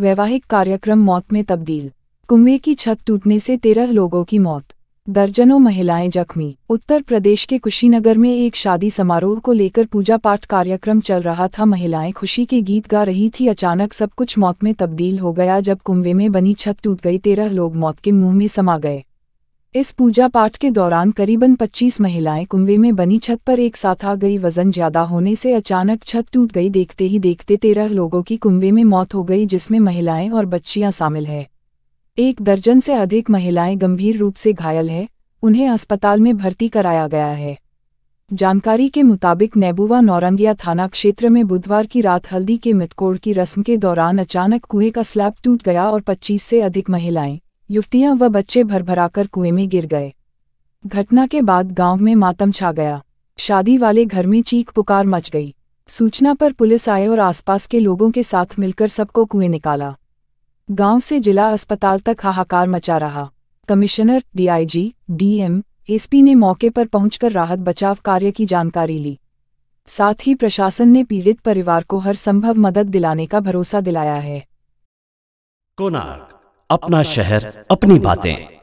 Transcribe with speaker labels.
Speaker 1: वैवाहिक कार्यक्रम मौत में तब्दील कुंभे की छत टूटने से तेरह लोगों की मौत दर्जनों महिलाएं जख्मी उत्तर प्रदेश के कुशीनगर में एक शादी समारोह को लेकर पूजा पाठ कार्यक्रम चल रहा था महिलाएं खुशी के गीत गा रही थी अचानक सब कुछ मौत में तब्दील हो गया जब कुंभे में बनी छत टूट गई तेरह लोग मौत के मुंह में समा गए इस पूजा पाठ के दौरान करीबन 25 महिलाएं कुंवे में बनी छत पर एक साथ आ गई वजन ज्यादा होने से अचानक छत टूट गई देखते ही देखते तेरह लोगों की कुंवे में मौत हो गई जिसमें महिलाएं और बच्चियां शामिल हैं एक दर्जन से अधिक महिलाएं गंभीर रूप से घायल है उन्हें अस्पताल में भर्ती कराया गया है जानकारी के मुताबिक नेबुवा नौरंगिया थाना क्षेत्र में बुधवार की रात हल्दी के मिटकोड़ की रस्म के दौरान अचानक कुएं का स्लैब टूट गया और 25 से अधिक महिलाएं युवतियां व बच्चे भरभराकर कुएं में गिर गए घटना के बाद गांव में मातम छा गया शादी वाले घर में चीख पुकार मच गई सूचना पर पुलिस आए और आसपास के लोगों के साथ मिलकर सबको कुएं निकाला गांव से जिला अस्पताल तक हाहाकार मचा रहा कमिश्नर डीआईजी, डीएम, एसपी ने मौके पर पहुंचकर राहत बचाव कार्य की जानकारी ली साथ ही प्रशासन ने पीड़ित परिवार को हर संभव मदद दिलाने का भरोसा दिलाया है
Speaker 2: कोनार्क अपना शहर अपनी बातें